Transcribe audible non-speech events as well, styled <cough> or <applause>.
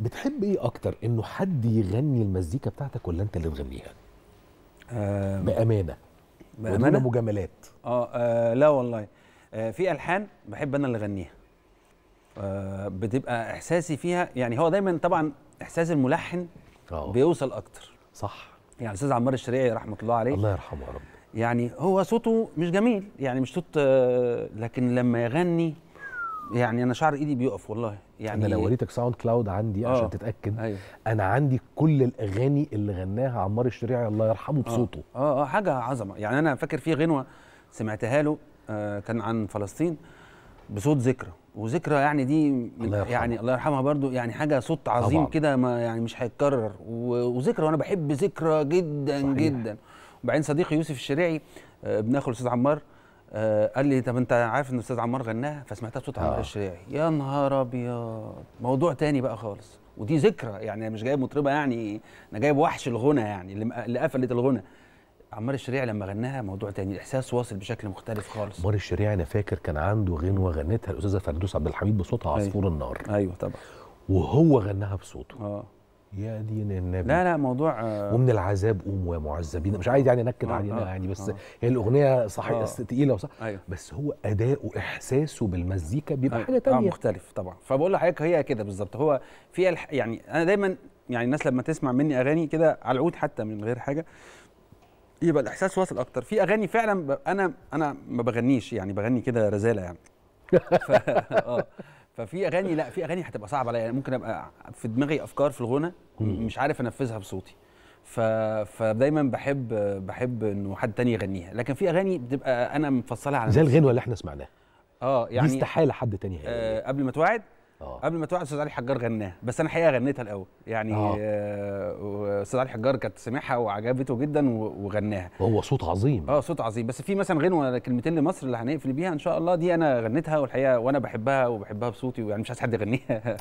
بتحب ايه اكتر انه حد يغني المزيكا بتاعتك ولا انت اللي تغنيها آه بامانه بامانه مجاملات آه, اه لا والله آه في الحان بحب انا اللي اغنيها آه بتبقى احساسي فيها يعني هو دايما طبعا احساس الملحن أوه. بيوصل اكتر صح يعني استاذ عمار الشريعي رحمه الله عليه الله يرحمه يا رب يعني هو صوته مش جميل يعني مش صوت آه، لكن لما يغني يعني انا شعر ايدي بيقف والله يعني انا لو وريتك ساوند كلاود عندي أوه. عشان تتاكد أيوه. انا عندي كل الاغاني اللي غناها عمار الشريعي الله يرحمه آه. بصوته اه اه حاجه عظمه يعني انا فاكر في غنوه سمعتها له آه كان عن فلسطين بصوت ذكرى وذكرى يعني دي الله يرحمها. يعني الله يرحمها برضو يعني حاجه صوت عظيم كده ما يعني مش هيتكرر وذكرى وانا بحب ذكرى جدا صحيح. جدا وبعدين صديقي يوسف الشريعي آه، ابن اخو الاستاذ عمار آه قال لي طب انت عارف ان الاستاذ عمار غناها فسمعتها بصوت عمار آه. الشريعي يا نهار ابيض موضوع تاني بقى خالص ودي ذكرى يعني مش جايب مطربه يعني انا جايب وحش الغنى يعني اللي قفلت الغنى عمار الشريعي لما غناها موضوع تاني الاحساس واصل بشكل مختلف خالص عمار الشريعي انا فاكر كان عنده غنوه غنتها الاستاذه فردوس عبد الحميد بصوتها أيوة. عصفور النار ايوه طبعا وهو غناها بصوته اه يا دين النبي لا لا موضوع آه، ومن العذاب قوموا يا معذبين مش عايز يعني انكد آه، علينا آه، يعني بس آه. هي الاغنيه صح آه. تقيله وصح أيوه. بس هو اداؤه احساسه بالمزيكا بيبقى أيوه. حاجه ثانيه آه مختلف طبعا فبقول لحضرتك هي كده بالظبط هو في يعني انا دايما يعني الناس لما تسمع مني اغاني كده على العود حتى من غير حاجه يبقى الاحساس واصل اكتر في اغاني فعلا انا انا ما بغنيش يعني بغني كده رزاله يعني <laughs> ف... آه. ففي اغاني لا في اغاني هتبقى صعبه عليا يعني ممكن ابقى في دماغي افكار في الغنى مش عارف انفذها بصوتي ف... فدايما بحب بحب انه حد تاني يغنيها لكن في اغاني بتبقى انا مفصلها على زي الغنوه اللي احنا سمعناها اه يعني دي استحاله حد تاني آه قبل ما توعد آه. قبل ما تقع استاذ علي حجار غناها بس انا حقيقه غنيتها الاول يعني آه. آه، استاذ آه علي حجار كانت سامعها وعجبته جدا وغناها هو صوت عظيم اه صوت عظيم بس في مثلا غنوه كلمتين لمصر اللي هنقفل بيها ان شاء الله دي انا غنيتها والحقيقه وانا بحبها وبحبها بصوتي ويعني مش عايز حد يغنيها <laughs>